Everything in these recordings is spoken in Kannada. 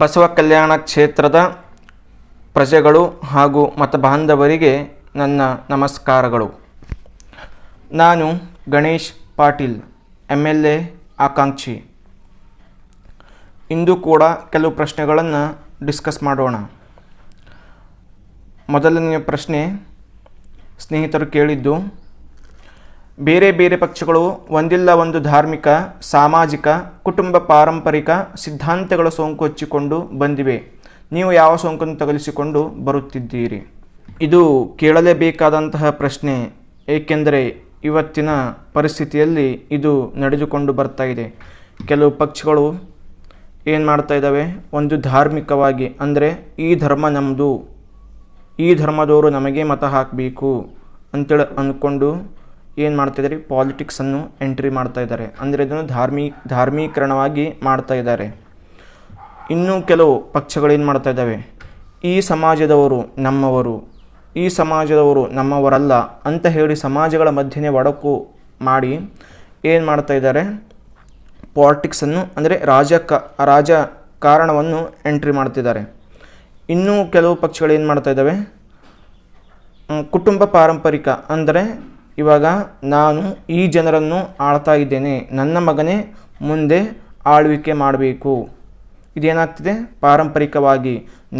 ಬಸವ ಕಲ್ಯಾಣ ಕ್ಷೇತ್ರದ ಪ್ರಜೆಗಳು ಹಾಗೂ ಮತ ಬಾಂಧವರಿಗೆ ನನ್ನ ನಮಸ್ಕಾರಗಳು ನಾನು Ganesh Patil M L A ಆಕಾಂಕ್ಷಿ ಇಂದು ಕೂಡ ಕೆಲವು ಪ್ರಶ್ನೆಗಳನ್ನು ಡಿಸ್ಕಸ್ ಮಾಡೋಣ ಮೊದಲನೆಯ ಪ್ರಶ್ನೆ ಸ್ನೇಹಿತರು ಕೇಳಿದ್ದು ಬೇರೆ ಬೇರೆ ಪಕ್ಷಗಳು ಒಂದಿಲ್ಲ ಒಂದು ಧಾರ್ಮಿಕ ಸಾಮಾಜಿಕ ಕುಟುಂಬ ಪಾರಂಪರಿಕ ಸಿದ್ಧಾಂತಗಳ ಸೋಂಕು ಹಚ್ಚಿಕೊಂಡು ಬಂದಿವೆ ನೀವು ಯಾವ ಸೋಂಕನ್ನು ತಗಲಿಸಿಕೊಂಡು ಬರುತ್ತಿದ್ದೀರಿ ಇದು ಕೇಳಲೇಬೇಕಾದಂತಹ ಪ್ರಶ್ನೆ ಏಕೆಂದರೆ ಇವತ್ತಿನ ಪರಿಸ್ಥಿತಿಯಲ್ಲಿ ಇದು ನಡೆದುಕೊಂಡು ಬರ್ತಾ ಇದೆ ಕೆಲವು ಪಕ್ಷಗಳು ಏನು ಮಾಡ್ತಾ ಇದ್ದಾವೆ ಒಂದು ಧಾರ್ಮಿಕವಾಗಿ ಅಂದರೆ ಈ ಧರ್ಮ ನಮ್ಮದು ಈ ಧರ್ಮದವರು ನಮಗೆ ಮತ ಹಾಕಬೇಕು ಅಂತೇಳಿ ಅಂದ್ಕೊಂಡು ಏನು ಮಾಡ್ತಾಯಿದ್ದಾರೆ ಪಾಲಿಟಿಕ್ಸನ್ನು ಎಂಟ್ರಿ ಮಾಡ್ತಾ ಇದ್ದಾರೆ ಅಂದರೆ ಇದನ್ನು ಧಾರ್ಮಿಕ ಧಾರ್ಮೀಕರಣವಾಗಿ ಮಾಡ್ತಾ ಇದ್ದಾರೆ ಇನ್ನೂ ಕೆಲವು ಪಕ್ಷಗಳೇನು ಮಾಡ್ತಾ ಇದ್ದಾವೆ ಈ ಸಮಾಜದವರು ನಮ್ಮವರು ಈ ಸಮಾಜದವರು ನಮ್ಮವರಲ್ಲ ಅಂತ ಹೇಳಿ ಸಮಾಜಗಳ ಮಧ್ಯೆ ಒಡಕು ಮಾಡಿ ಏನು ಮಾಡ್ತಾ ಇದ್ದಾರೆ ಪಾಲಿಟಿಕ್ಸನ್ನು ಅಂದರೆ ರಾಜ ರಾಜಕಾರಣವನ್ನು ಎಂಟ್ರಿ ಮಾಡ್ತಿದ್ದಾರೆ ಇನ್ನೂ ಕೆಲವು ಪಕ್ಷಗಳು ಏನು ಮಾಡ್ತಾ ಇದ್ದಾವೆ ಕುಟುಂಬ ಪಾರಂಪರಿಕ ಅಂದರೆ ಇವಾಗ ನಾನು ಈ ಜನರನ್ನು ಆಳ್ತಾ ಇದ್ದೇನೆ ನನ್ನ ಮಗನೇ ಮುಂದೆ ಆಳ್ವಿಕೆ ಮಾಡಬೇಕು ಇದೇನಾಗ್ತಿದೆ ಪಾರಂಪರಿಕವಾಗಿ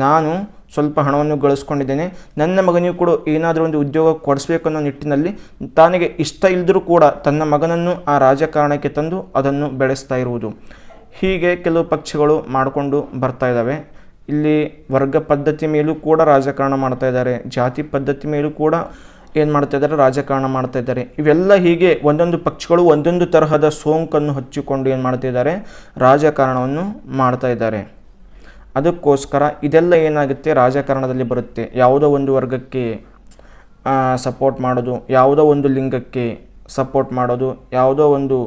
ನಾನು ಸ್ವಲ್ಪ ಹಣವನ್ನು ಗಳಿಸ್ಕೊಂಡಿದ್ದೇನೆ ನನ್ನ ಮಗನಿಗೂ ಕೂಡ ಏನಾದರೂ ಒಂದು ಉದ್ಯೋಗ ಕೊಡಿಸ್ಬೇಕು ಅನ್ನೋ ನಿಟ್ಟಿನಲ್ಲಿ ತನಗೆ ಇಷ್ಟ ಇಲ್ಲದರೂ ಕೂಡ ತನ್ನ ಮಗನನ್ನು ಆ ರಾಜಕಾರಣಕ್ಕೆ ತಂದು ಅದನ್ನು ಬೆಳೆಸ್ತಾ ಇರುವುದು ಹೀಗೆ ಕೆಲವು ಪಕ್ಷಗಳು ಮಾಡಿಕೊಂಡು ಬರ್ತಾ ಇದ್ದಾವೆ ಇಲ್ಲಿ ವರ್ಗ ಪದ್ಧತಿ ಮೇಲೂ ಕೂಡ ರಾಜಕಾರಣ ಮಾಡ್ತಾ ಇದ್ದಾರೆ ಜಾತಿ ಪದ್ಧತಿ ಮೇಲೂ ಕೂಡ ಏನು ಮಾಡ್ತಾ ಇದ್ದಾರೆ ರಾಜಕಾರಣ ಮಾಡ್ತಾ ಇದ್ದಾರೆ ಇವೆಲ್ಲ ಹೀಗೆ ಒಂದೊಂದು ಪಕ್ಷಗಳು ಒಂದೊಂದು ತರಹದ ಸೋಂಕನ್ನು ಹಚ್ಚಿಕೊಂಡು ಏನು ಮಾಡ್ತಾ ಇದ್ದಾರೆ ರಾಜಕಾರಣವನ್ನು ಮಾಡ್ತಾ ಇದ್ದಾರೆ ಅದಕ್ಕೋಸ್ಕರ ಇದೆಲ್ಲ ಏನಾಗುತ್ತೆ ರಾಜಕಾರಣದಲ್ಲಿ ಬರುತ್ತೆ ಯಾವುದೋ ಒಂದು ವರ್ಗಕ್ಕೆ ಸಪೋರ್ಟ್ ಮಾಡೋದು ಯಾವುದೋ ಒಂದು ಲಿಂಗಕ್ಕೆ ಸಪೋರ್ಟ್ ಮಾಡೋದು ಯಾವುದೋ ಒಂದು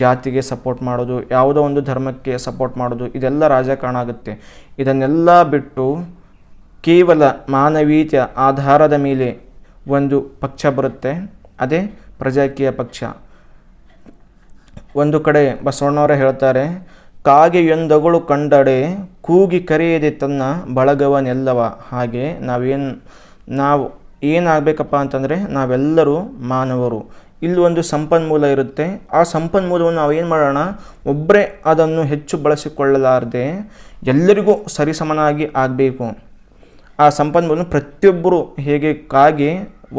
ಜಾತಿಗೆ ಸಪೋರ್ಟ್ ಮಾಡೋದು ಯಾವುದೋ ಒಂದು ಧರ್ಮಕ್ಕೆ ಸಪೋರ್ಟ್ ಮಾಡೋದು ಇದೆಲ್ಲ ರಾಜಕಾರಣ ಆಗುತ್ತೆ ಇದನ್ನೆಲ್ಲ ಬಿಟ್ಟು ಕೇವಲ ಮಾನವೀಯತೆಯ ಆಧಾರದ ಮೇಲೆ ಒಂದು ಪಕ್ಷ ಬರುತ್ತೆ ಅದೇ ಪ್ರಜಾಕೀಯ ಪಕ್ಷ ಒಂದು ಕಡೆ ಬಸವಣ್ಣವರೇ ಹೇಳ್ತಾರೆ ಕಾಗೆಯೊಂದಗಳು ಕಂಡಡೆ ಕೂಗಿ ಕರೆಯದೆ ತನ್ನ ಬಳಗವನೆಲ್ಲವ ಹಾಗೆ ನಾವೇನು ನಾವು ಏನಾಗಬೇಕಪ್ಪ ಅಂತಂದರೆ ನಾವೆಲ್ಲರೂ ಮಾನವರು ಇಲ್ಲಿ ಒಂದು ಸಂಪನ್ಮೂಲ ಇರುತ್ತೆ ಆ ಸಂಪನ್ಮೂಲವನ್ನು ನಾವು ಏನು ಮಾಡೋಣ ಒಬ್ಬರೇ ಅದನ್ನು ಹೆಚ್ಚು ಬಳಸಿಕೊಳ್ಳಲಾರದೆ ಎಲ್ಲರಿಗೂ ಸರಿಸಮನಾಗಿ ಆಗಬೇಕು ಆ ಸಂಪನ್ಮೂಲ ಪ್ರತಿಯೊಬ್ಬರು ಹೇಗೆ ಕಾಗಿ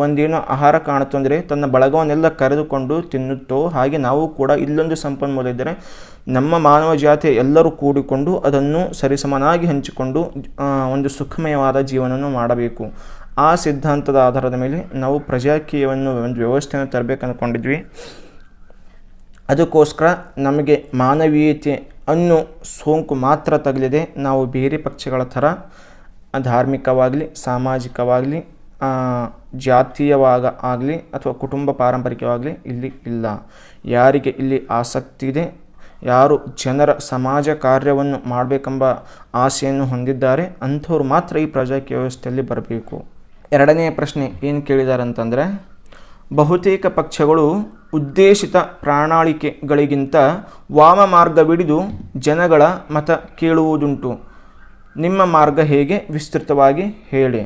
ಒಂದೇನೋ ಆಹಾರ ಅಂದರೆ ತನ್ನ ಬಳಗವನ್ನೆಲ್ಲ ಕರೆದುಕೊಂಡು ತಿನ್ನುತ್ತೋ ಹಾಗೆ ನಾವು ಕೂಡ ಇಲ್ಲೊಂದು ಸಂಪನ್ಮೂಲ ಇದ್ದರೆ ನಮ್ಮ ಮಾನವ ಜಾತಿ ಎಲ್ಲರೂ ಕೂಡಿಕೊಂಡು ಅದನ್ನು ಸರಿಸಮನಾಗಿ ಹಂಚಿಕೊಂಡು ಒಂದು ಸುಖಮಯವಾದ ಜೀವನವನ್ನು ಮಾಡಬೇಕು ಆ ಸಿದ್ಧಾಂತದ ಆಧಾರದ ಮೇಲೆ ನಾವು ಪ್ರಜಾಕೀಯವನ್ನು ಒಂದು ವ್ಯವಸ್ಥೆಯನ್ನು ತರಬೇಕು ಅಂದ್ಕೊಂಡಿದ್ವಿ ಅದಕ್ಕೋಸ್ಕರ ನಮಗೆ ಮಾನವೀಯತೆ ಅನ್ನು ಸೋಂಕು ಮಾತ್ರ ತಗಲಿದೆ ನಾವು ಬೇರೆ ಪಕ್ಷಗಳ ಥರ ಧಾರ್ಮಿಕವಾಗಲಿ ಸಾಮಾಜಿಕವಾಗಲಿ ಜಾತೀಯವಾಗ ಆಗಲಿ ಅಥವಾ ಕುಟುಂಬ ಪಾರಂಪರಿಕವಾಗಲಿ ಇಲ್ಲಿ ಇಲ್ಲ ಯಾರಿಗೆ ಇಲ್ಲಿ ಆಸಕ್ತಿ ಇದೆ ಯಾರು ಜನರ ಸಮಾಜ ಕಾರ್ಯವನ್ನು ಮಾಡಬೇಕೆಂಬ ಆಸೆಯನ್ನು ಹೊಂದಿದ್ದಾರೆ ಅಂಥವ್ರು ಮಾತ್ರ ಈ ಪ್ರಜಾಕೀಯ ವ್ಯವಸ್ಥೆಯಲ್ಲಿ ಬರಬೇಕು ಎರಡನೇ ಪ್ರಶ್ನೆ ಏನು ಕೇಳಿದ್ದಾರೆ ಅಂತಂದರೆ ಬಹುತೇಕ ಪಕ್ಷಗಳು ಉದ್ದೇಶಿತ ಪ್ರಣಾಳಿಕೆಗಳಿಗಿಂತ ವಾಮ ಮಾರ್ಗವಿಡಿದು ಜನಗಳ ಮತ ಕೇಳುವುದುಂಟು ನಿಮ್ಮ ಮಾರ್ಗ ಹೇಗೆ ವಿಸ್ತೃತವಾಗಿ ಹೇಳಿ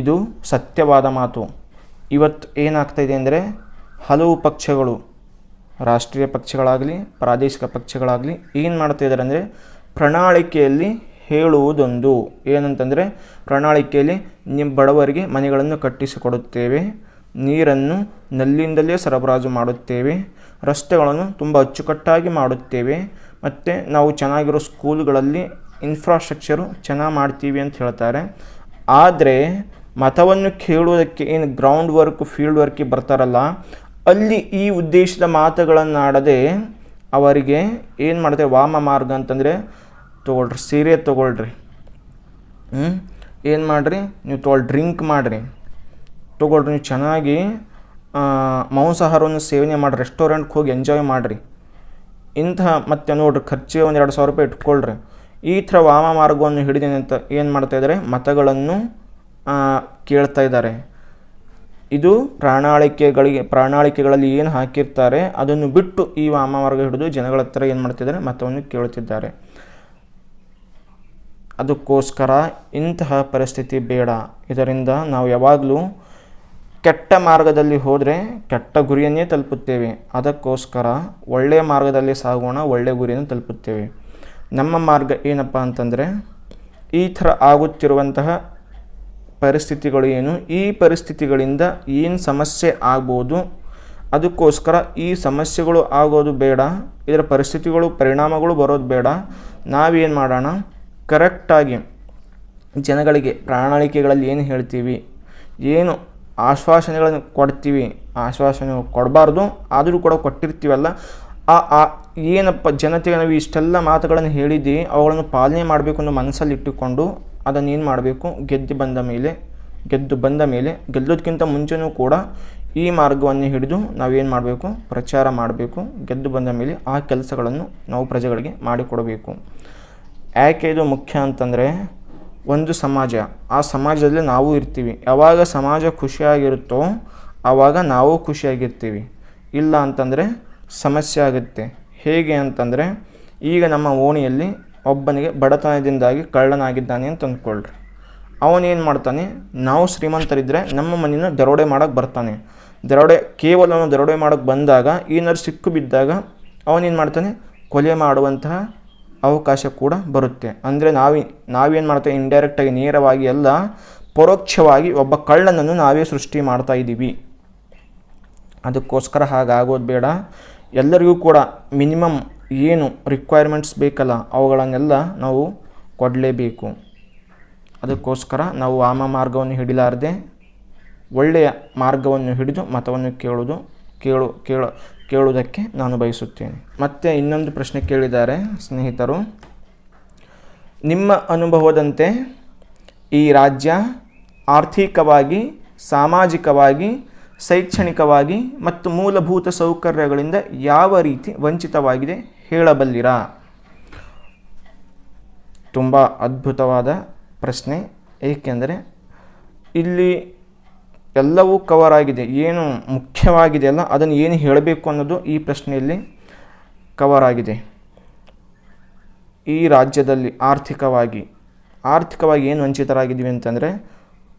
ಇದು ಸತ್ಯವಾದ ಮಾತು ಇವತ್ತು ಏನಾಗ್ತಾಯಿದೆ ಅಂದರೆ ಹಲವು ಪಕ್ಷಗಳು ರಾಷ್ಟ್ರೀಯ ಪಕ್ಷಗಳಾಗಲಿ ಪ್ರಾದೇಶಿಕ ಪಕ್ಷಗಳಾಗಲಿ ಏನು ಮಾಡ್ತಾಯಿದ್ದಾರೆ ಅಂದರೆ ಪ್ರಣಾಳಿಕೆಯಲ್ಲಿ ಹೇಳುವುದೊಂದು ಏನಂತಂದರೆ ಪ್ರಣಾಳಿಕೆಯಲ್ಲಿ ನಿಮ್ಮ ಬಡವರಿಗೆ ಮನೆಗಳನ್ನು ಕಟ್ಟಿಸಿಕೊಡುತ್ತೇವೆ ನೀರನ್ನು ನಲ್ಲಿಂದಲೇ ಸರಬರಾಜು ಮಾಡುತ್ತೇವೆ ರಸ್ತೆಗಳನ್ನು ತುಂಬ ಅಚ್ಚುಕಟ್ಟಾಗಿ ಮಾಡುತ್ತೇವೆ ಮತ್ತು ನಾವು ಚೆನ್ನಾಗಿರೋ ಸ್ಕೂಲ್ಗಳಲ್ಲಿ ಇನ್ಫ್ರಾಸ್ಟ್ರಕ್ಚರು ಚೆನ್ನಾಗಿ ಮಾಡ್ತೀವಿ ಅಂತ ಹೇಳ್ತಾರೆ ಆದರೆ ಮತವನ್ನು ಕೇಳುವುದಕ್ಕೆ ಏನು ಗ್ರೌಂಡ್ ವರ್ಕ್ ಫೀಲ್ಡ್ ವರ್ಕಿಗೆ ಬರ್ತಾರಲ್ಲ ಅಲ್ಲಿ ಈ ಉದ್ದೇಶದ ಮಾತುಗಳನ್ನು ಆಡದೆ ಅವರಿಗೆ ಏನು ಮಾಡ್ತೇವೆ ವಾಮ ಮಾರ್ಗ ಅಂತಂದರೆ ತೊಗೊಳ್ರಿ ಸೀರೆ ತೊಗೊಳ್ರಿ ಹ್ಞೂ ಏನು ಮಾಡಿರಿ ನೀವು ತೊಗೊಳ್ಳಿ ಡ್ರಿಂಕ್ ಮಾಡಿರಿ ತೊಗೊಳ್ರಿ ನೀವು ಚೆನ್ನಾಗಿ ಮಾಂಸಾಹಾರವನ್ನು ಸೇವನೆ ಮಾಡಿ ರೆಸ್ಟೋರೆಂಟ್ಗೆ ಹೋಗಿ ಎಂಜಾಯ್ ಮಾಡಿರಿ ಇಂತಹ ಮತ್ತೆ ನೋಡ್ರಿ ಖರ್ಚು ಒಂದು ಎರಡು ಸಾವಿರ ರೂಪಾಯಿ ಇಟ್ಕೊಳ್ರಿ ಈ ಥರ ವಾಮ ಮಾರ್ಗವನ್ನು ಹಿಡಿದೇನೆ ಅಂತ ಏನು ಮಾಡ್ತಾಯಿದ್ರೆ ಮತಗಳನ್ನು ಕೇಳ್ತಾ ಇದ್ದಾರೆ ಇದು ಪ್ರಣಾಳಿಕೆಗಳಿಗೆ ಪ್ರಣಾಳಿಕೆಗಳಲ್ಲಿ ಏನು ಹಾಕಿರ್ತಾರೆ ಅದನ್ನು ಬಿಟ್ಟು ಈ ವಾಮವರ್ಗ ಹಿಡಿದು ಜನಗಳ ಹತ್ರ ಏನು ಮಾಡ್ತಿದ್ದಾರೆ ಮತವನ್ನು ಕೇಳುತ್ತಿದ್ದಾರೆ ಅದಕ್ಕೋಸ್ಕರ ಇಂತಹ ಪರಿಸ್ಥಿತಿ ಬೇಡ ಇದರಿಂದ ನಾವು ಯಾವಾಗಲೂ ಕೆಟ್ಟ ಮಾರ್ಗದಲ್ಲಿ ಹೋದರೆ ಕೆಟ್ಟ ಗುರಿಯನ್ನೇ ತಲುಪುತ್ತೇವೆ ಅದಕ್ಕೋಸ್ಕರ ಒಳ್ಳೆಯ ಮಾರ್ಗದಲ್ಲಿ ಸಾಗೋಣ ಒಳ್ಳೆಯ ಗುರಿಯನ್ನು ತಲುಪುತ್ತೇವೆ ನಮ್ಮ ಮಾರ್ಗ ಏನಪ್ಪ ಅಂತಂದರೆ ಈ ಥರ ಆಗುತ್ತಿರುವಂತಹ ಪರಿಸ್ಥಿತಿಗಳು ಏನು ಈ ಪರಿಸ್ಥಿತಿಗಳಿಂದ ಏನು ಸಮಸ್ಯೆ ಆಗ್ಬೋದು ಅದಕ್ಕೋಸ್ಕರ ಈ ಸಮಸ್ಯೆಗಳು ಆಗೋದು ಬೇಡ ಇದರ ಪರಿಸ್ಥಿತಿಗಳು ಪರಿಣಾಮಗಳು ಬರೋದು ಬೇಡ ನಾವೇನು ಮಾಡೋಣ ಕರೆಕ್ಟಾಗಿ ಜನಗಳಿಗೆ ಪ್ರಣಾಳಿಕೆಗಳಲ್ಲಿ ಏನು ಹೇಳ್ತೀವಿ ಏನು ಆಶ್ವಾಸನೆಗಳನ್ನು ಕೊಡ್ತೀವಿ ಆಶ್ವಾಸನೆ ಕೊಡಬಾರ್ದು ಆದರೂ ಕೂಡ ಕೊಟ್ಟಿರ್ತೀವಲ್ಲ ಆ ಆ ಏನಪ್ಪ ಜನತೆಗೆ ನಾವು ಇಷ್ಟೆಲ್ಲ ಮಾತುಗಳನ್ನು ಹೇಳಿದ್ದೀವಿ ಅವುಗಳನ್ನು ಪಾಲನೆ ಮಾಡಬೇಕು ಅನ್ನೋ ಮನಸ್ಸಲ್ಲಿ ಇಟ್ಟುಕೊಂಡು ಏನು ಮಾಡಬೇಕು ಗೆದ್ದು ಬಂದ ಮೇಲೆ ಗೆದ್ದು ಬಂದ ಮೇಲೆ ಗೆಲ್ಲೋದಕ್ಕಿಂತ ಮುಂಚೆನೂ ಕೂಡ ಈ ಮಾರ್ಗವನ್ನು ಹಿಡಿದು ನಾವೇನು ಮಾಡಬೇಕು ಪ್ರಚಾರ ಮಾಡಬೇಕು ಗೆದ್ದು ಬಂದ ಮೇಲೆ ಆ ಕೆಲಸಗಳನ್ನು ನಾವು ಪ್ರಜೆಗಳಿಗೆ ಮಾಡಿಕೊಡಬೇಕು ಯಾಕೆ ಇದು ಮುಖ್ಯ ಅಂತಂದರೆ ಒಂದು ಸಮಾಜ ಆ ಸಮಾಜದಲ್ಲಿ ನಾವು ಇರ್ತೀವಿ ಯಾವಾಗ ಸಮಾಜ ಖುಷಿಯಾಗಿರುತ್ತೋ ಆವಾಗ ನಾವು ಖುಷಿಯಾಗಿರ್ತೀವಿ ಇಲ್ಲ ಅಂತಂದರೆ ಸಮಸ್ಯೆ ಆಗುತ್ತೆ ಹೇಗೆ ಅಂತಂದರೆ ಈಗ ನಮ್ಮ ಓಣಿಯಲ್ಲಿ ಒಬ್ಬನಿಗೆ ಬಡತನದಿಂದಾಗಿ ಕಳ್ಳನಾಗಿದ್ದಾನೆ ಅಂತ ಅಂದ್ಕೊಳ್ರಿ ಅವನೇನು ಮಾಡ್ತಾನೆ ನಾವು ಶ್ರೀಮಂತರಿದ್ದರೆ ನಮ್ಮ ಮನೆಯನ್ನು ದರೋಡೆ ಮಾಡೋಕ್ಕೆ ಬರ್ತಾನೆ ದರೋಡೆ ಕೇವಲ ಅವನು ದರೋಡೆ ಮಾಡೋಕ್ಕೆ ಬಂದಾಗ ಏನಾದ್ರು ಸಿಕ್ಕು ಬಿದ್ದಾಗ ಅವನೇನು ಮಾಡ್ತಾನೆ ಕೊಲೆ ಮಾಡುವಂತಹ ಅವಕಾಶ ಕೂಡ ಬರುತ್ತೆ ಅಂದರೆ ನಾವೇ ನಾವೇನು ಮಾಡ್ತೇವೆ ಇಂಡೈರೆಕ್ಟಾಗಿ ನೇರವಾಗಿ ಎಲ್ಲ ಪರೋಕ್ಷವಾಗಿ ಒಬ್ಬ ಕಳ್ಳನನ್ನು ನಾವೇ ಸೃಷ್ಟಿ ಮಾಡ್ತಾ ಇದ್ದೀವಿ ಅದಕ್ಕೋಸ್ಕರ ಹಾಗಾಗೋದು ಬೇಡ ಎಲ್ಲರಿಗೂ ಕೂಡ ಮಿನಿಮಮ್ ಏನು ರಿಕ್ವೈರ್ಮೆಂಟ್ಸ್ ಬೇಕಲ್ಲ ಅವುಗಳನ್ನೆಲ್ಲ ನಾವು ಕೊಡಲೇಬೇಕು ಅದಕ್ಕೋಸ್ಕರ ನಾವು ವಾಮ ಮಾರ್ಗವನ್ನು ಹಿಡಿಲಾರದೆ ಒಳ್ಳೆಯ ಮಾರ್ಗವನ್ನು ಹಿಡಿದು ಮತವನ್ನು ಕೇಳೋದು ಕೇಳು ಕೇಳು ಕೇಳುವುದಕ್ಕೆ ನಾನು ಬಯಸುತ್ತೇನೆ ಮತ್ತೆ ಇನ್ನೊಂದು ಪ್ರಶ್ನೆ ಕೇಳಿದ್ದಾರೆ ಸ್ನೇಹಿತರು ನಿಮ್ಮ ಅನುಭವದಂತೆ ಈ ರಾಜ್ಯ ಆರ್ಥಿಕವಾಗಿ ಸಾಮಾಜಿಕವಾಗಿ ಶೈಕ್ಷಣಿಕವಾಗಿ ಮತ್ತು ಮೂಲಭೂತ ಸೌಕರ್ಯಗಳಿಂದ ಯಾವ ರೀತಿ ವಂಚಿತವಾಗಿದೆ ಹೇಳಬಲ್ಲಿರಾ ತುಂಬ ಅದ್ಭುತವಾದ ಪ್ರಶ್ನೆ ಏಕೆಂದರೆ ಇಲ್ಲಿ ಎಲ್ಲವೂ ಕವರ್ ಆಗಿದೆ ಏನು ಮುಖ್ಯವಾಗಿದೆ ಅಲ್ಲ ಅದನ್ನು ಏನು ಹೇಳಬೇಕು ಅನ್ನೋದು ಈ ಪ್ರಶ್ನೆಯಲ್ಲಿ ಕವರ್ ಆಗಿದೆ ಈ ರಾಜ್ಯದಲ್ಲಿ ಆರ್ಥಿಕವಾಗಿ ಆರ್ಥಿಕವಾಗಿ ಏನು ವಂಚಿತರಾಗಿದ್ದೀವಿ ಅಂತಂದರೆ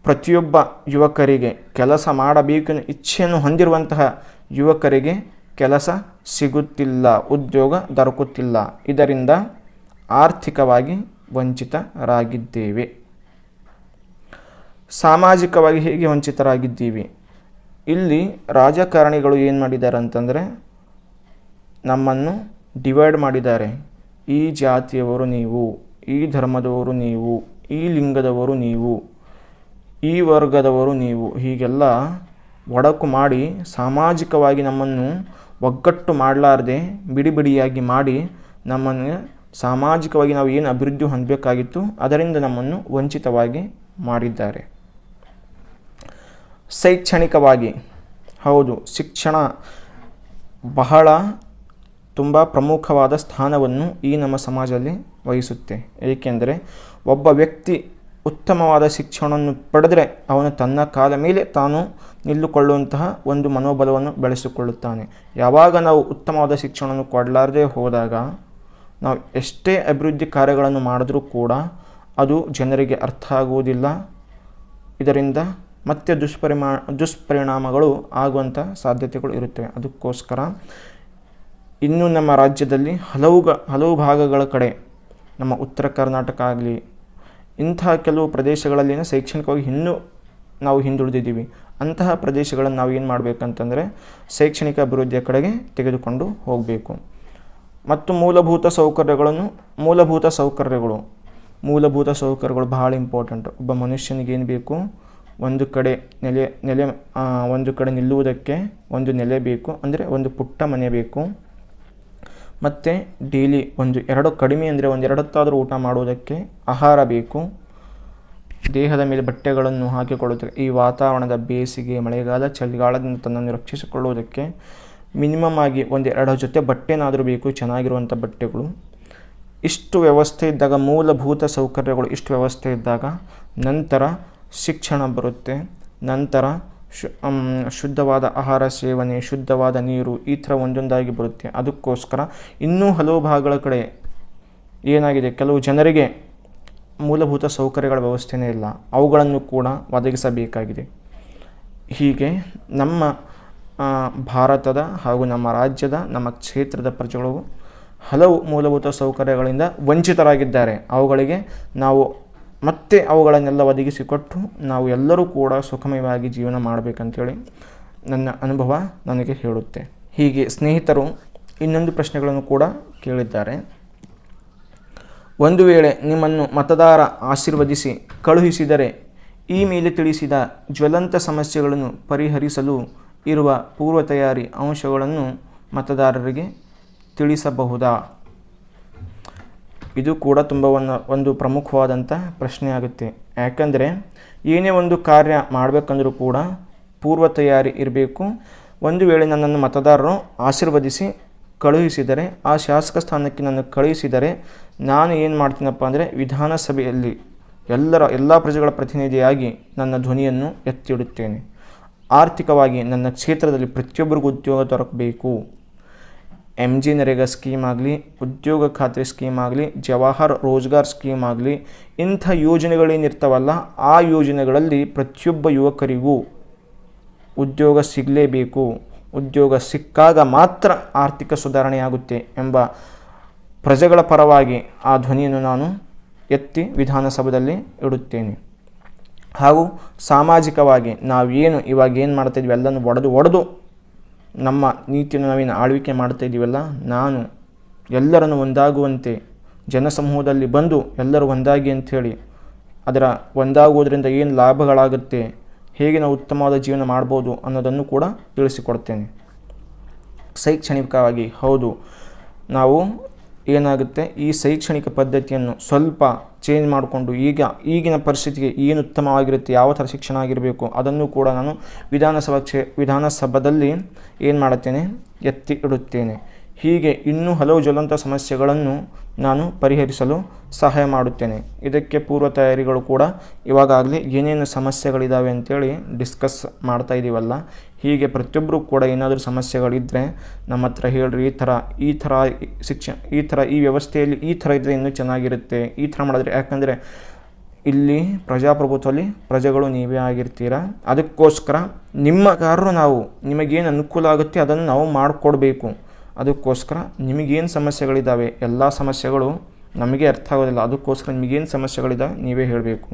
ಪ್ರತಿಯೊಬ್ಬ ಯುವಕರಿಗೆ ಕೆಲಸ ಮಾಡಬೇಕೆನ್ನು ಇಚ್ಛೆಯನ್ನು ಹೊಂದಿರುವಂತಹ ಯುವಕರಿಗೆ ಕೆಲಸ ಸಿಗುತ್ತಿಲ್ಲ ಉದ್ಯೋಗ ದೊರಕುತ್ತಿಲ್ಲ ಇದರಿಂದ ಆರ್ಥಿಕವಾಗಿ ವಂಚಿತರಾಗಿದ್ದೇವೆ ಸಾಮಾಜಿಕವಾಗಿ ಹೇಗೆ ವಂಚಿತರಾಗಿದ್ದೀವಿ ಇಲ್ಲಿ ರಾಜಕಾರಣಿಗಳು ಏನು ಮಾಡಿದ್ದಾರೆ ಅಂತಂದರೆ ನಮ್ಮನ್ನು ಡಿವೈಡ್ ಮಾಡಿದ್ದಾರೆ ಈ ಜಾತಿಯವರು ನೀವು ಈ ಧರ್ಮದವರು ನೀವು ಈ ಲಿಂಗದವರು ನೀವು ಈ ವರ್ಗದವರು ನೀವು ಹೀಗೆಲ್ಲ ಒಡಕು ಮಾಡಿ ಸಾಮಾಜಿಕವಾಗಿ ನಮ್ಮನ್ನು ಒಗ್ಗಟ್ಟು ಮಾಡಲಾರ್ದೆ ಬಿಡಿ ಬಿಡಿಯಾಗಿ ಮಾಡಿ ನಮ್ಮನ್ನು ಸಾಮಾಜಿಕವಾಗಿ ನಾವು ಏನು ಅಭಿವೃದ್ಧಿ ಹೊಂದಬೇಕಾಗಿತ್ತು ಅದರಿಂದ ನಮ್ಮನ್ನು ವಂಚಿತವಾಗಿ ಮಾಡಿದ್ದಾರೆ ಶೈಕ್ಷಣಿಕವಾಗಿ ಹೌದು ಶಿಕ್ಷಣ ಬಹಳ ತುಂಬ ಪ್ರಮುಖವಾದ ಸ್ಥಾನವನ್ನು ಈ ನಮ್ಮ ಸಮಾಜದಲ್ಲಿ ವಹಿಸುತ್ತೆ ಏಕೆಂದರೆ ಒಬ್ಬ ವ್ಯಕ್ತಿ ಉತ್ತಮವಾದ ಶಿಕ್ಷಣವನ್ನು ಪಡೆದರೆ ಅವನು ತನ್ನ ಕಾಲ ಮೇಲೆ ತಾನು ನಿಲ್ಲುಕೊಳ್ಳುವಂತಹ ಒಂದು ಮನೋಬಲವನ್ನು ಬೆಳೆಸಿಕೊಳ್ಳುತ್ತಾನೆ ಯಾವಾಗ ನಾವು ಉತ್ತಮವಾದ ಶಿಕ್ಷಣವನ್ನು ಕೊಡಲಾರದೆ ಹೋದಾಗ ನಾವು ಎಷ್ಟೇ ಅಭಿವೃದ್ಧಿ ಕಾರ್ಯಗಳನ್ನು ಮಾಡಿದ್ರೂ ಕೂಡ ಅದು ಜನರಿಗೆ ಅರ್ಥ ಆಗುವುದಿಲ್ಲ ಇದರಿಂದ ಮತ್ತೆ ದುಷ್ಪರಿಮಾ ದುಷ್ಪರಿಣಾಮಗಳು ಆಗುವಂಥ ಸಾಧ್ಯತೆಗಳು ಇರುತ್ತವೆ ಅದಕ್ಕೋಸ್ಕರ ಇನ್ನೂ ನಮ್ಮ ರಾಜ್ಯದಲ್ಲಿ ಹಲವು ಹಲವು ಭಾಗಗಳ ಕಡೆ ನಮ್ಮ ಉತ್ತರ ಕರ್ನಾಟಕ ಆಗಲಿ ಇಂತಹ ಕೆಲವು ಪ್ರದೇಶಗಳಲ್ಲಿನ ಶೈಕ್ಷಣಿಕವಾಗಿ ಇನ್ನೂ ನಾವು ಹಿಂದುಳಿದಿದ್ದೀವಿ ಅಂತಹ ಪ್ರದೇಶಗಳನ್ನು ನಾವು ಏನು ಮಾಡಬೇಕಂತಂದರೆ ಶೈಕ್ಷಣಿಕ ಅಭಿವೃದ್ಧಿಯ ಕಡೆಗೆ ತೆಗೆದುಕೊಂಡು ಹೋಗಬೇಕು ಮತ್ತು ಮೂಲಭೂತ ಸೌಕರ್ಯಗಳನ್ನು ಮೂಲಭೂತ ಸೌಕರ್ಯಗಳು ಮೂಲಭೂತ ಸೌಕರ್ಯಗಳು ಬಹಳ ಇಂಪಾರ್ಟೆಂಟ್ ಒಬ್ಬ ಮನುಷ್ಯನಿಗೆ ಏನು ಬೇಕು ಒಂದು ಕಡೆ ನೆಲೆ ನೆಲೆ ಒಂದು ಕಡೆ ನಿಲ್ಲುವುದಕ್ಕೆ ಒಂದು ನೆಲೆ ಬೇಕು ಅಂದರೆ ಒಂದು ಪುಟ್ಟ ಮನೆ ಬೇಕು ಮತ್ತು ಡೈಲಿ ಒಂದು ಎರಡು ಕಡಿಮೆ ಅಂದರೆ ಒಂದು ಎರಡತ್ತಾದರೂ ಊಟ ಮಾಡುವುದಕ್ಕೆ ಆಹಾರ ಬೇಕು ದೇಹದ ಮೇಲೆ ಬಟ್ಟೆಗಳನ್ನು ಹಾಕಿಕೊಳ್ಳುತ್ತೆ ಈ ವಾತಾವರಣದ ಬೇಸಿಗೆ ಮಳೆಗಾಲ ಚಳಿಗಾಲದಿಂದ ತನ್ನನ್ನು ರಕ್ಷಿಸಿಕೊಳ್ಳುವುದಕ್ಕೆ ಮಿನಿಮಮ್ ಆಗಿ ಒಂದು ಎರಡು ಜೊತೆ ಬಟ್ಟೆನಾದರೂ ಬೇಕು ಚೆನ್ನಾಗಿರುವಂಥ ಬಟ್ಟೆಗಳು ಇಷ್ಟು ವ್ಯವಸ್ಥೆ ಇದ್ದಾಗ ಮೂಲಭೂತ ಸೌಕರ್ಯಗಳು ಇಷ್ಟು ವ್ಯವಸ್ಥೆ ಇದ್ದಾಗ ನಂತರ ಶಿಕ್ಷಣ ಬರುತ್ತೆ ನಂತರ ಶು ಶುದ್ಧವಾದ ಆಹಾರ ಸೇವನೆ ಶುದ್ಧವಾದ ನೀರು ಈ ಥರ ಒಂದೊಂದಾಗಿ ಬರುತ್ತೆ ಅದಕ್ಕೋಸ್ಕರ ಇನ್ನೂ ಹಲವು ಭಾಗಗಳ ಕಡೆ ಏನಾಗಿದೆ ಕೆಲವು ಜನರಿಗೆ ಮೂಲಭೂತ ಸೌಕರ್ಯಗಳ ವ್ಯವಸ್ಥೆನೇ ಇಲ್ಲ ಅವುಗಳನ್ನು ಕೂಡ ಒದಗಿಸಬೇಕಾಗಿದೆ ಹೀಗೆ ನಮ್ಮ ಭಾರತದ ಹಾಗೂ ನಮ್ಮ ರಾಜ್ಯದ ನಮ್ಮ ಕ್ಷೇತ್ರದ ಪ್ರಜೆಗಳು ಹಲವು ಮೂಲಭೂತ ಸೌಕರ್ಯಗಳಿಂದ ವಂಚಿತರಾಗಿದ್ದಾರೆ ಅವುಗಳಿಗೆ ನಾವು ಮತ್ತೆ ಅವುಗಳನ್ನೆಲ್ಲ ಒದಗಿಸಿಕೊಟ್ಟು ನಾವು ಎಲ್ಲರೂ ಕೂಡ ಸುಖಮಯವಾಗಿ ಜೀವನ ಮಾಡಬೇಕಂತೇಳಿ ನನ್ನ ಅನುಭವ ನನಗೆ ಹೇಳುತ್ತೆ ಹೀಗೆ ಸ್ನೇಹಿತರು ಇನ್ನೊಂದು ಪ್ರಶ್ನೆಗಳನ್ನು ಕೂಡ ಕೇಳಿದ್ದಾರೆ ಒಂದು ವೇಳೆ ನಿಮ್ಮನ್ನು ಮತದಾರ ಆಶೀರ್ವದಿಸಿ ಕಳುಹಿಸಿದರೆ ಈ ಮೇಲೆ ತಿಳಿಸಿದ ಜ್ವಲಂತ ಸಮಸ್ಯೆಗಳನ್ನು ಪರಿಹರಿಸಲು ಇರುವ ಪೂರ್ವ ತಯಾರಿ ಅಂಶಗಳನ್ನು ಮತದಾರರಿಗೆ ತಿಳಿಸಬಹುದಾ ಇದು ಕೂಡ ತುಂಬ ಒಂದು ಒಂದು ಪ್ರಮುಖವಾದಂಥ ಪ್ರಶ್ನೆ ಆಗುತ್ತೆ ಯಾಕಂದರೆ ಏನೇ ಒಂದು ಕಾರ್ಯ ಮಾಡಬೇಕಂದ್ರೂ ಕೂಡ ಪೂರ್ವ ತಯಾರಿ ಇರಬೇಕು ಒಂದು ವೇಳೆ ನನ್ನನ್ನು ಮತದಾರರು ಆಶೀರ್ವದಿಸಿ ಕಳುಹಿಸಿದರೆ ಆ ಶಾಸಕ ಸ್ಥಾನಕ್ಕೆ ನನ್ನ ಕಳುಹಿಸಿದರೆ ನಾನು ಏನು ಮಾಡ್ತೀನಪ್ಪ ಅಂದರೆ ವಿಧಾನಸಭೆಯಲ್ಲಿ ಎಲ್ಲರ ಎಲ್ಲ ಪ್ರಜೆಗಳ ಪ್ರತಿನಿಧಿಯಾಗಿ ನನ್ನ ಧ್ವನಿಯನ್ನು ಎತ್ತಿಡುತ್ತೇನೆ ಆರ್ಥಿಕವಾಗಿ ನನ್ನ ಕ್ಷೇತ್ರದಲ್ಲಿ ಪ್ರತಿಯೊಬ್ಬರಿಗೂ ಉದ್ಯೋಗ ದೊರಕಬೇಕು ಎಮ್ ಜಿ ನರೇಗಾ ಸ್ಕೀಮ್ ಆಗಲಿ ಉದ್ಯೋಗ ಖಾತ್ರಿ ಸ್ಕೀಮ್ ಆಗಲಿ ಜವಾಹರ್ ರೋಜ್ಗಾರ್ ಸ್ಕೀಮ್ ಆಗಲಿ ಇಂಥ ಯೋಜನೆಗಳೇನಿರ್ತಾವಲ್ಲ ಆ ಯೋಜನೆಗಳಲ್ಲಿ ಪ್ರತಿಯೊಬ್ಬ ಯುವಕರಿಗೂ ಉದ್ಯೋಗ ಸಿಗಲೇಬೇಕು ಉದ್ಯೋಗ ಸಿಕ್ಕಾಗ ಮಾತ್ರ ಆರ್ಥಿಕ ಸುಧಾರಣೆಯಾಗುತ್ತೆ ಎಂಬ ಪ್ರಜೆಗಳ ಪರವಾಗಿ ಆ ಧ್ವನಿಯನ್ನು ನಾನು ಎತ್ತಿ ವಿಧಾನಸಭೆಯಲ್ಲಿ ಇಡುತ್ತೇನೆ ಹಾಗೂ ಸಾಮಾಜಿಕವಾಗಿ ನಾವೇನು ಇವಾಗ ಏನು ಮಾಡ್ತಿದ್ವಿ ಎಲ್ಲನೂ ಒಡೆದು ಒಡೆದು ನಮ್ಮ ನೀತಿಯನ್ನು ನಾವೇನು ಆಳ್ವಿಕೆ ಮಾಡ್ತಾ ಇದ್ದೀವಲ್ಲ ನಾನು ಎಲ್ಲರನ್ನು ಒಂದಾಗುವಂತೆ ಜನಸಮೂಹದಲ್ಲಿ ಬಂದು ಎಲ್ಲರೂ ಒಂದಾಗಿ ಅಂಥೇಳಿ ಅದರ ಒಂದಾಗುವುದರಿಂದ ಏನು ಲಾಭಗಳಾಗುತ್ತೆ ಹೇಗೆ ನಾವು ಉತ್ತಮವಾದ ಜೀವನ ಮಾಡ್ಬೋದು ಅನ್ನೋದನ್ನು ಕೂಡ ತಿಳಿಸಿಕೊಡ್ತೇನೆ ಶೈಕ್ಷಣಿಕವಾಗಿ ಹೌದು ನಾವು ಏನಾಗುತ್ತೆ ಈ ಶೈಕ್ಷಣಿಕ ಪದ್ಧತಿಯನ್ನು ಸ್ವಲ್ಪ ಚೇಂಜ್ ಮಾಡಿಕೊಂಡು ಈಗ ಈಗಿನ ಪರಿಸ್ಥಿತಿಗೆ ಏನು ಉತ್ತಮವಾಗಿರುತ್ತೆ ಯಾವ ಥರ ಶಿಕ್ಷಣ ಆಗಿರಬೇಕು ಅದನ್ನು ಕೂಡ ನಾನು ವಿಧಾನಸಭಾ ಕ್ಷೇ ವಿಧಾನಸಭಾದಲ್ಲಿ ಏನು ಮಾಡುತ್ತೇನೆ ಎತ್ತಿ ಇಡುತ್ತೇನೆ ಹೀಗೆ ಇನ್ನೂ ಹಲವು ಜ್ವಲಂತ ಸಮಸ್ಯೆಗಳನ್ನು ನಾನು ಪರಿಹರಿಸಲು ಸಹಾಯ ಮಾಡುತ್ತೇನೆ ಇದಕ್ಕೆ ಪೂರ್ವ ತಯಾರಿಗಳು ಕೂಡ ಇವಾಗಾಗಲೇ ಏನೇನು ಸಮಸ್ಯೆಗಳಿದ್ದಾವೆ ಅಂತೇಳಿ ಡಿಸ್ಕಸ್ ಮಾಡ್ತಾ ಇದ್ದೀವಲ್ಲ ಹೀಗೆ ಪ್ರತಿಯೊಬ್ಬರು ಕೂಡ ಏನಾದರೂ ಸಮಸ್ಯೆಗಳಿದ್ದರೆ ನಮ್ಮ ಹತ್ರ ಹೇಳ್ರಿ ಈ ಥರ ಈ ಥರ ಶಿಕ್ಷಣ ಈ ಥರ ಈ ವ್ಯವಸ್ಥೆಯಲ್ಲಿ ಈ ಥರ ಇದ್ದರೆ ಇನ್ನೂ ಚೆನ್ನಾಗಿರುತ್ತೆ ಈ ಥರ ಮಾಡಿದ್ರೆ ಯಾಕಂದರೆ ಇಲ್ಲಿ ಪ್ರಜಾಪ್ರಭುತ್ವದಲ್ಲಿ ಪ್ರಜೆಗಳು ನೀವೇ ಆಗಿರ್ತೀರ ಅದಕ್ಕೋಸ್ಕರ ನಿಮ್ಮ ಕಾರರು ನಾವು ನಿಮಗೇನು ಅನುಕೂಲ ಆಗುತ್ತೆ ಅದನ್ನು ನಾವು ಮಾಡಿಕೊಡ್ಬೇಕು ಅದಕ್ಕೋಸ್ಕರ ನಿಮಗೇನು ಸಮಸ್ಯೆಗಳಿದ್ದಾವೆ ಎಲ್ಲ ಸಮಸ್ಯೆಗಳು ನಮಗೆ ಅರ್ಥ ಆಗೋದಿಲ್ಲ ಅದಕ್ಕೋಸ್ಕರ ನಿಮಗೇನು ಸಮಸ್ಯೆಗಳಿದ್ದಾವೆ ನೀವೇ ಹೇಳಬೇಕು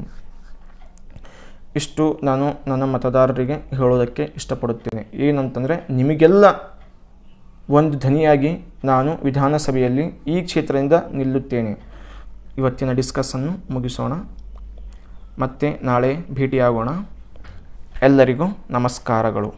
ಇಷ್ಟು ನಾನು ನನ್ನ ಮತದಾರರಿಗೆ ಹೇಳೋದಕ್ಕೆ ಇಷ್ಟಪಡುತ್ತೇನೆ ಏನಂತಂದರೆ ನಿಮಗೆಲ್ಲ ಒಂದು ಧ್ವನಿಯಾಗಿ ನಾನು ವಿಧಾನಸಭೆಯಲ್ಲಿ ಈ ಕ್ಷೇತ್ರದಿಂದ ನಿಲ್ಲುತ್ತೇನೆ ಇವತ್ತಿನ ಡಿಸ್ಕಸ್ಸನ್ನು ಮುಗಿಸೋಣ ಮತ್ತೆ ನಾಳೆ ಭೇಟಿಯಾಗೋಣ ಎಲ್ಲರಿಗೂ ನಮಸ್ಕಾರಗಳು